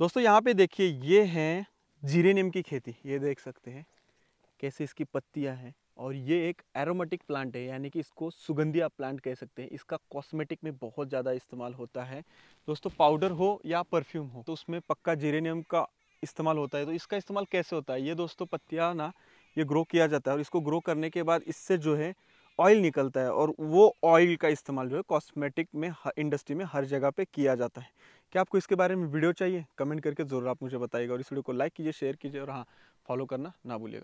दोस्तों यहाँ पे देखिए ये है जीरे नीम की खेती ये देख सकते हैं कैसे इसकी पत्तियाँ हैं और ये एक एरोमेटिक प्लांट है यानी कि इसको सुगंधिया प्लांट कह सकते हैं इसका कॉस्मेटिक में बहुत ज़्यादा इस्तेमाल होता है दोस्तों पाउडर हो या परफ्यूम हो तो उसमें पक्का जीरेनियम का इस्तेमाल होता है तो इसका इस्तेमाल कैसे होता है ये दोस्तों पत्तियाँ ना ये ग्रो किया जाता है और इसको ग्रो करने के बाद इससे जो है ऑयल निकलता है और वो ऑयल का इस्तेमाल जो है कॉस्मेटिक में इंडस्ट्री में हर जगह पे किया जाता है क्या आपको इसके बारे में वीडियो चाहिए कमेंट करके ज़रूर आप मुझे बताइएगा और इस वीडियो को लाइक कीजिए शेयर कीजिए और हाँ फॉलो करना ना भूलिएगा